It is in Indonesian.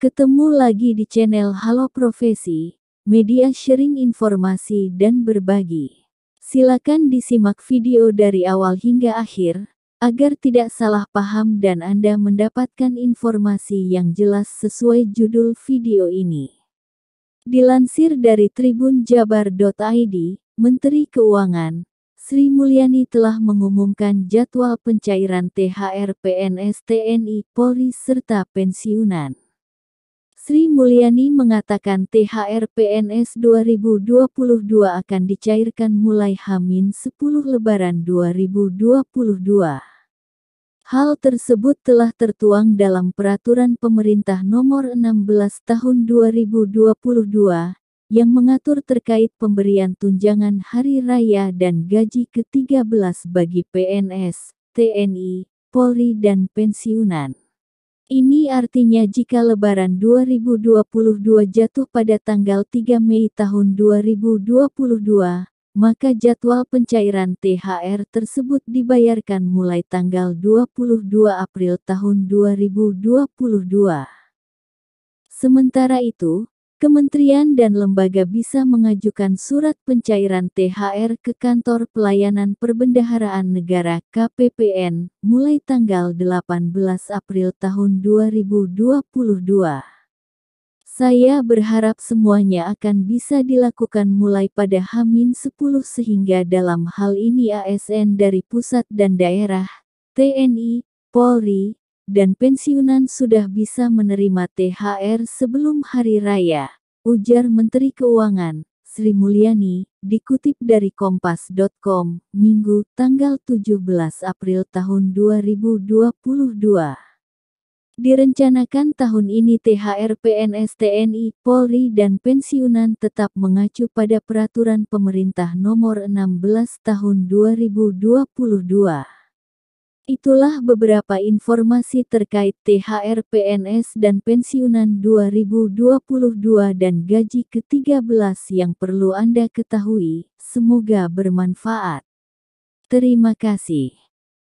Ketemu lagi di channel Halo Profesi, media sharing informasi dan berbagi. Silakan disimak video dari awal hingga akhir, agar tidak salah paham dan Anda mendapatkan informasi yang jelas sesuai judul video ini. Dilansir dari Tribun Jabar.id, Menteri Keuangan, Sri Mulyani telah mengumumkan jadwal pencairan THR PNS TNI Polri serta pensiunan. Sri Mulyani mengatakan THR PNS 2022 akan dicairkan mulai Hamin 10 Lebaran 2022. Hal tersebut telah tertuang dalam Peraturan Pemerintah Nomor 16 Tahun 2022 yang mengatur terkait pemberian tunjangan hari raya dan gaji ke-13 bagi PNS, TNI, Polri dan pensiunan. Ini artinya jika Lebaran 2022 jatuh pada tanggal 3 Mei tahun 2022, maka jadwal pencairan THR tersebut dibayarkan mulai tanggal 22 April tahun 2022. Sementara itu, Kementerian dan lembaga bisa mengajukan surat pencairan THR ke Kantor Pelayanan Perbendaharaan Negara KPPN mulai tanggal 18 April tahun 2022. Saya berharap semuanya akan bisa dilakukan mulai pada Hamin 10 sehingga dalam hal ini ASN dari pusat dan daerah, TNI, Polri, dan pensiunan sudah bisa menerima THR sebelum hari raya, ujar Menteri Keuangan, Sri Mulyani, dikutip dari kompas.com, Minggu, tanggal 17 April tahun 2022. Direncanakan tahun ini THR PNS TNI, Polri dan pensiunan tetap mengacu pada peraturan pemerintah nomor 16 tahun 2022. Itulah beberapa informasi terkait THR PNS dan pensiunan 2022 dan gaji ke-13 yang perlu Anda ketahui. Semoga bermanfaat. Terima kasih.